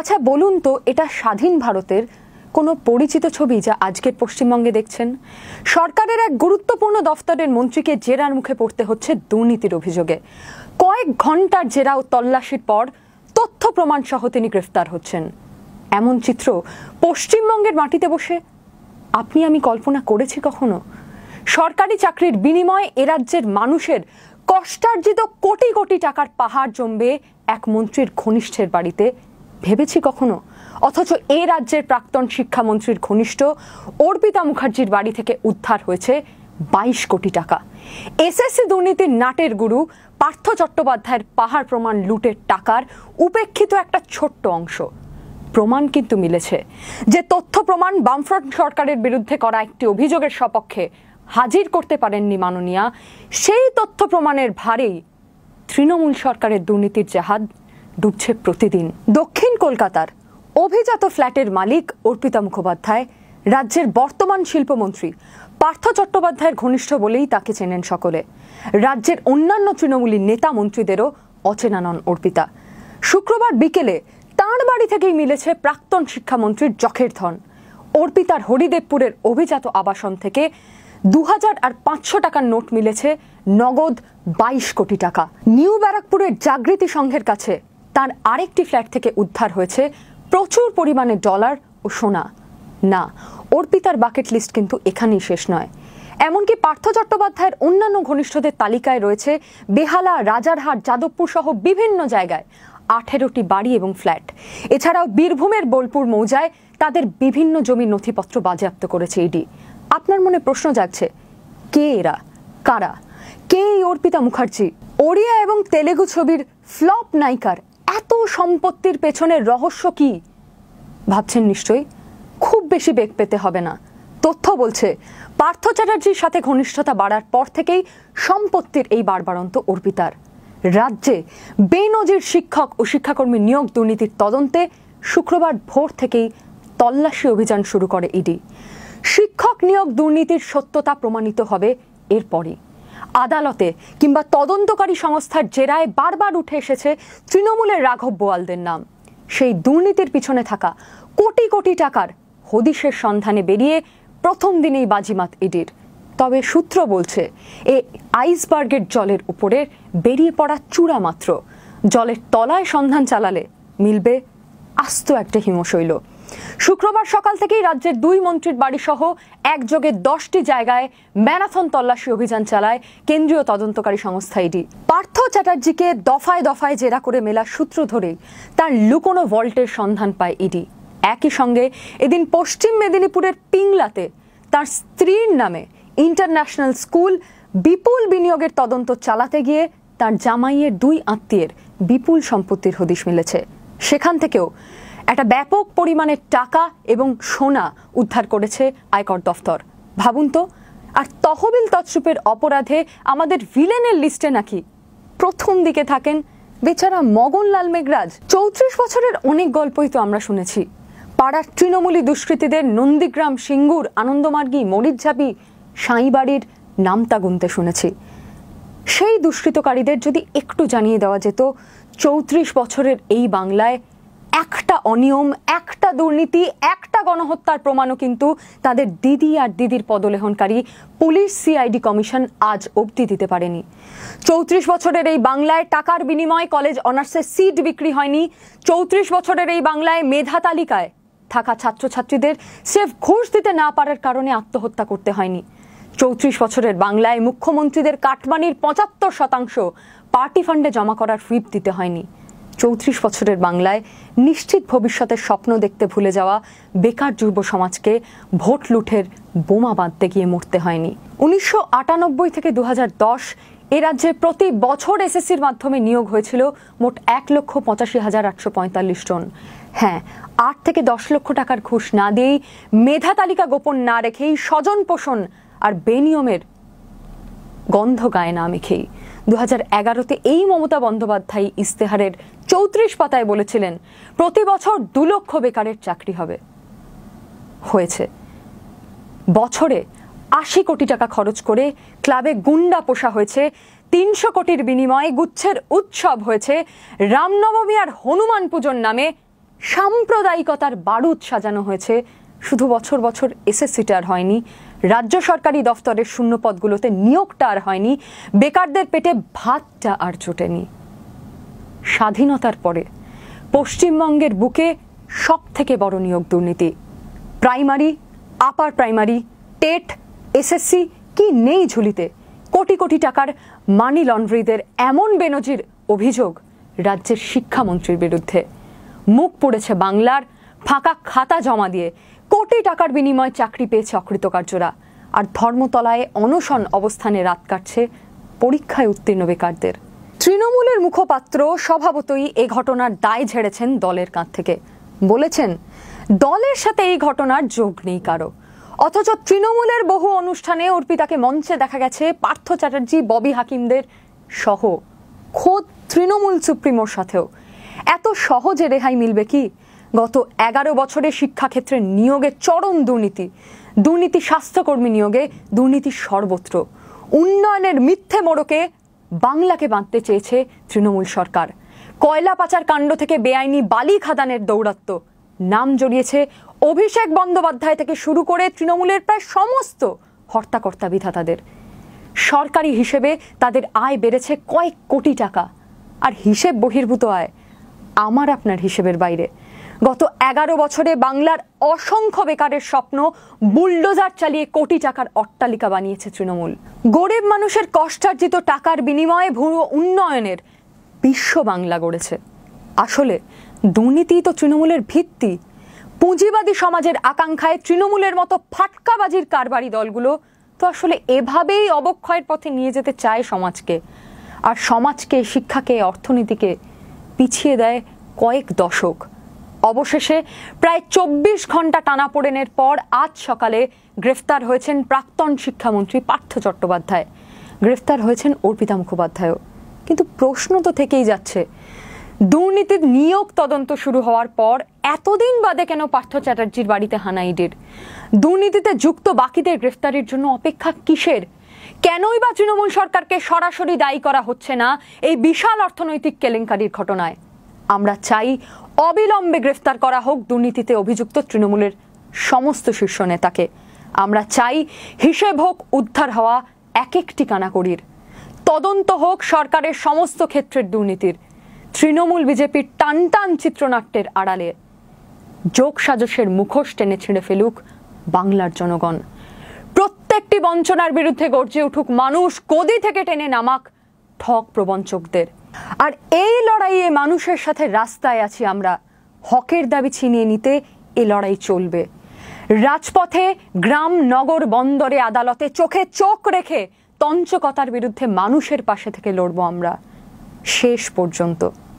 আচ্ছা বলুন তো এটা স্বাধীন ভারতের কোনো পরিচিত ছবি যা আজকের পশ্চিমবঙ্গে দেখছেন সরকারের এক গুরুত্বপূর্ণ দফতরের মন্ত্রীকে জেরার মুখে পড়তে হচ্ছে দুর্নীতির অভিযোগে কয়েক ঘন্টার জেরা ও তল্লাশির পর তথ্য প্রমাণ সহ তিনি গ্রেফতার হচ্ছেন এমন চিত্র পশ্চিমবঙ্গের মাটিতে বসে আপনি আমি কল্পনা করেছি কখনো সরকারি চাকরির বিনিময়ে এ রাজ্যের মানুষের কষ্টার্জিত কোটি কোটি টাকার পাহাড় জমবে এক মন্ত্রীর ঘনিষ্ঠের বাড়িতে ভেবেছি কখনো অথচ এ রাজ্যের প্রাক্তন শিক্ষামন্ত্রীর ঘনিষ্ঠ অর্পিতা মুখার্জির বাড়ি থেকে উদ্ধার হয়েছে বাইশ কোটি টাকা এসএসসি দুর্নীতির নাটের গুরু পার্থ চট্টোপাধ্যায়ের পাহাড় প্রমাণ লুটের টাকার উপেক্ষিত একটা ছোট্ট অংশ প্রমাণ কিন্তু মিলেছে যে তথ্য প্রমাণ বামফ্রন্ট সরকারের বিরুদ্ধে করা একটি অভিযোগের সপক্ষে হাজির করতে পারেননি মাননীয়া সেই তথ্য প্রমাণের ভারেই তৃণমূল সরকারের দুর্নীতির জাহাজ ডুবছে প্রতিদিন দক্ষিণ কলকাতার অভিজাত ফ্ল্যাটের মালিক অর্পিতা মুখোপাধ্যায় রাজ্যের বর্তমান শিল্পমন্ত্রী পার্থ চট্টোপাধ্যায়ের ঘনিষ্ঠ বলেই তাকে চেনেন সকলে রাজ্যের অন্যান্য তৃণমূলী নেতা মন্ত্রীদেরও অচেনা নন অর্পিতা শুক্রবার বিকেলে তাঁর বাড়ি থেকেই মিলেছে প্রাক্তন শিক্ষামন্ত্রীর জখের ধন অর্পিতার হরিদেবপুরের অভিজাত আবাসন থেকে দু আর পাঁচশো টাকার নোট মিলেছে নগদ বাইশ কোটি টাকা নিউ ব্যারাকপুরের জাগৃতি সংঘের কাছে তার আরেকটি ফ্ল্যাট থেকে উদ্ধার হয়েছে প্রচুর পরিমাণে ডলার ও সোনা না অর্পিতার বাকেট লিস্ট কিন্তু এখানেই শেষ নয় এমনকি পার্থ চট্টোপাধ্যায়ের অন্যান্য ঘনিষ্ঠদের তালিকায় রয়েছে বেহালা রাজারহাট যাদবপুর সহ বিভিন্ন জায়গায় আঠেরোটি বাড়ি এবং ফ্ল্যাট এছাড়াও বীরভূমের বোলপুর মৌজায় তাদের বিভিন্ন জমির নথিপত্র বাজেয়াপ্ত করেছে ইডি আপনার মনে প্রশ্ন জাগছে কে এরা কারা কে এই অর্পিতা মুখার্জি ওড়িয়া এবং তেলেগু ছবির ফ্লপ নায়িকার সম্পত্তির পেছনের রহস্য কি ভাবছেন নিশ্চয়ই খুব বেশি বেগ পেতে হবে না তথ্য বলছে পার্থ চ্যাটার্জির সাথে ঘনিষ্ঠতা বাড়ার পর থেকেই সম্পত্তির এই বারবারন্ত অর্পিতার রাজ্যে বেনজির শিক্ষক ও শিক্ষাকর্মী নিয়োগ দুর্নীতির তদন্তে শুক্রবার ভোর থেকেই তল্লাশি অভিযান শুরু করে ইডি শিক্ষক নিয়োগ দুর্নীতির সত্যতা প্রমাণিত হবে এরপরই আদালতে কিংবা তদন্তকারী সংস্থার জেরায় বারবার উঠে এসেছে তৃণমূলের রাঘব বোয়ালদের নাম সেই দুর্নীতির পিছনে থাকা কোটি কোটি টাকার হদিশের সন্ধানে বেরিয়ে প্রথম দিনেই বাজিমাত ইডির তবে সূত্র বলছে এ আইসবার্গের জলের উপরে বেরিয়ে পড়া চূড়া মাত্র জলের তলায় সন্ধান চালালে মিলবে আস্ত একটা হিমশৈল শুক্রবার সকাল থেকেই রাজ্যের দুই মন্ত্রীর বাড়িসহ একযোগে দশটি জায়গায় ম্যারাথন তল্লাশি অভিযান চালায় কেন্দ্রীয় তদন্তকারী সংস্থা ইডি পার্থ চ্যাটার্জিকে দফায় দফায় জেরা করে মেলা সূত্র ধরেই তার লুকোনো ভল্টের সন্ধান পায় ইডি একই সঙ্গে এদিন পশ্চিম মেদিনীপুরের পিংলাতে তার স্ত্রীর নামে ইন্টারন্যাশনাল স্কুল বিপুল বিনিয়োগের তদন্ত চালাতে গিয়ে তার জামাইয়ের দুই আত্মীয়ের বিপুল সম্পত্তির হদিশ মিলেছে সেখান থেকেও একটা ব্যাপক পরিমাণের টাকা এবং সোনা উদ্ধার করেছে আয়কর দফতর ভাবুন তো আর তহবিল তৎসুপের অপরাধে আমাদের ভিলেনের লিস্টে নাকি প্রথম দিকে থাকেন বেচারা মগনলাল মেঘরাজ চৌত্রিশ বছরের অনেক গল্পই তো আমরা শুনেছি পাড়ার তৃণমূলী দুষ্কৃতীদের নন্দীগ্রাম সিঙ্গুর আনন্দমার্গী মরিচঝাপি সাঁইবাড়ির নামতা গুনতে শুনেছি সেই দুষ্কৃতকারীদের যদি একটু জানিয়ে দেওয়া যেত চৌত্রিশ বছরের এই বাংলায় একটা অনিয়ম একটা দুর্নীতি একটা গণহত্যার প্রমাণও কিন্তু তাদের দিদি আর দিদির পদলেহনকারী পুলিশ সিআইডি কমিশন আজ অবধি দিতে পারেনি চৌত্রিশ বছরের এই বাংলায় টাকার বিনিময়ে কলেজ অনার্সের সিট বিক্রি হয়নি চৌত্রিশ বছরের এই বাংলায় মেধা তালিকায় থাকা ছাত্রছাত্রীদের সেফ ঘুষ দিতে না পারার কারণে আত্মহত্যা করতে হয়নি চৌত্রিশ বছরের বাংলায় মুখ্যমন্ত্রীদের কাটমানির পঁচাত্তর শতাংশ পার্টি ফান্ডে জমা করার ফিপ দিতে হয়নি চৌত্রিশ বছরের বাংলায় নিশ্চিত ভবিষ্যতের স্বপ্ন দেখতে ভুলে যাওয়া বেকার যুব সমাজকে ভোট লুঠের বোমা বাঁধতে গিয়ে মরতে হয়নি উনিশশো থেকে দু এ রাজ্যে প্রতি বছর এসএসসির মাধ্যমে নিয়োগ হয়েছিল মোট এক লক্ষ পঁচাশি হাজার আটশো পঁয়তাল্লিশ জন হ্যাঁ আট থেকে দশ লক্ষ টাকার ঘুষ না দিয়েই মেধা তালিকা গোপন না রেখেই স্বজন পোষণ আর বেনিয়মের গন্ধ গায়ে না মেখেই দু হাজার এগারোতে এই মমতা বন্দ্যোপাধ্যায় ইস্তেহারের চৌত্রিশ পাতায় বলেছিলেন প্রতি বছর দু লক্ষ বেকারের চাকরি হবে হয়েছে বছরে আশি কোটি টাকা খরচ করে ক্লাবে গুন্ডা পোষা হয়েছে তিনশো কোটির বিনিময়ে গুচ্ছের উৎসব হয়েছে রামনবমী আর হনুমান পুজোর নামে সাম্প্রদায়িকতার বারুদ সাজানো হয়েছে শুধু বছর বছর এসএসসিটা আর হয়নি রাজ্য সরকারি দফতরের শূন্য পদগুলোতে নিয়োগটা আর হয়নি বেকারদের পেটে ভাতটা আর জোটেনি স্বাধীনতার পরে পশ্চিমবঙ্গের বুকে সব থেকে বড় নিয়োগ দুর্নীতি primary upper primary TET SSC কি নেই ঝুলিতে কোটি কোটি টাকার মানি লন্ড্রিদের এমন বেনজির অভিযোগ রাজ্যের শিক্ষামন্ত্রীর বিরুদ্ধে মুখ পড়েছে বাংলার ফাঁকা খাতা জমা দিয়ে কোটি টাকার বিনিময়ে চাকরি পেয়েছে অকৃতকার্যরা আর ধর্মতলায় অনশন অবস্থানে রাত কাটছে পরীক্ষায় উত্তীর্ণ বেকারদের তৃণমূলের মুখপাত্র স্বভাবতই এই ঘটনার দায় ঝেড়েছেন দলের কাঁধ থেকে বলেছেন দলের সাথে এই ঘটনার যোগ নেই কারো অথচ তৃণমূলের বহু অনুষ্ঠানে অর্পিতাকে মঞ্চে দেখা গেছে পার্থ চ্যাটার্জি ববি হাকিমদের সহ খোদ তৃণমূল সুপ্রিমোর সাথেও এত সহজে রেহাই মিলবে কি গত এগারো বছরে শিক্ষাক্ষেত্রে নিয়োগে চরম দুর্নীতি দুর্নীতি স্বাস্থ্যকর্মী নিয়োগে দুর্নীতি সর্বত্র উন্নয়নের মিথ্যে মোড়কে বাংলাকে বাঁধতে চেয়েছে তৃণমূল সরকার কয়লা পাচার কাণ্ড থেকে বেআইনি বালি খাদানের দৌরাত্ম্য নাম জড়িয়েছে অভিষেক বন্দ্যোপাধ্যায় থেকে শুরু করে তৃণমূলের প্রায় সমস্ত হর্তাকর্তা বিধাতাদের সরকারি হিসেবে তাদের আয় বেড়েছে কয়েক কোটি টাকা আর হিসেব বহির্ভূত আয় আমার আপনার হিসেবের বাইরে গত এগারো বছরে বাংলার অসংখ্য বেকারের স্বপ্ন বুলডোজার চালিয়ে কোটি টাকার অট্টালিকা বানিয়েছে তৃণমূল গরিব মানুষের কষ্টার্জিত টাকার বিনিময়ে ভুয়ো উন্নয়নের বিশ্ব বাংলা গড়েছে আসলে দুর্নীতি তো তৃণমূলের ভিত্তি পুঁজিবাদী সমাজের আকাঙ্ক্ষায় তৃণমূলের মতো ফাটকাবাজির কারবারি দলগুলো তো আসলে এভাবেই অবক্ষয়ের পথে নিয়ে যেতে চায় সমাজকে আর সমাজকে শিক্ষাকে অর্থনীতিকে পিছিয়ে দেয় কয়েক দশক অবশেষে প্রায় চব্বিশ ঘন্টা টানাপোড়েনের পর আজ সকালে গ্রেফতার হয়েছেন প্রাক্তন শিক্ষামন্ত্রী পার্থ চট্টোপাধ্যায় গ্রেফতার হয়েছেন অর্পিতা মুখোপাধ্যায়ও কিন্তু প্রশ্ন তো থেকেই যাচ্ছে দুর্নীতির নিয়োগ তদন্ত শুরু হওয়ার পর এতদিন বাদে কেন পার্থ চ্যাটার্জির বাড়িতে হানাইডের দুর্নীতিতে যুক্ত বাকিদের গ্রেফতারির জন্য অপেক্ষা কিসের কেনই বা তৃণমূল সরকারকে সরাসরি দায়ী করা হচ্ছে না এই বিশাল অর্থনৈতিক কেলেঙ্কারির ঘটনায় আমরা চাই অবিলম্বে গ্রেফতার করা হোক দুর্নীতিতে অভিযুক্ত তৃণমূলের সমস্ত শীর্ষ নেতাকে আমরা চাই হিসেব হোক উদ্ধার হওয়া এক একটি কানাকড়ির তদন্ত হোক সরকারের সমস্ত ক্ষেত্রের দুর্নীতির তৃণমূল বিজেপির টান টান চিত্রনাট্যের আড়ালে যোগ সাজসের মুখোশ টেনে ছিঁড়ে ফেলুক বাংলার জনগণ প্রত্যেকটি বঞ্চনার বিরুদ্ধে গর্জে উঠুক মানুষ কদি থেকে টেনে নামাক ঠক প্রবঞ্চকদের আর এই লড়াইয়ে মানুষের সাথে রাস্তায় আছি আমরা হকের দাবি ছিনিয়ে নিতে এ লড়াই চলবে রাজপথে গ্রাম নগর বন্দরে আদালতে চোখে চোখ রেখে তঞ্চকতার বিরুদ্ধে মানুষের পাশে থেকে লড়ব আমরা শেষ পর্যন্ত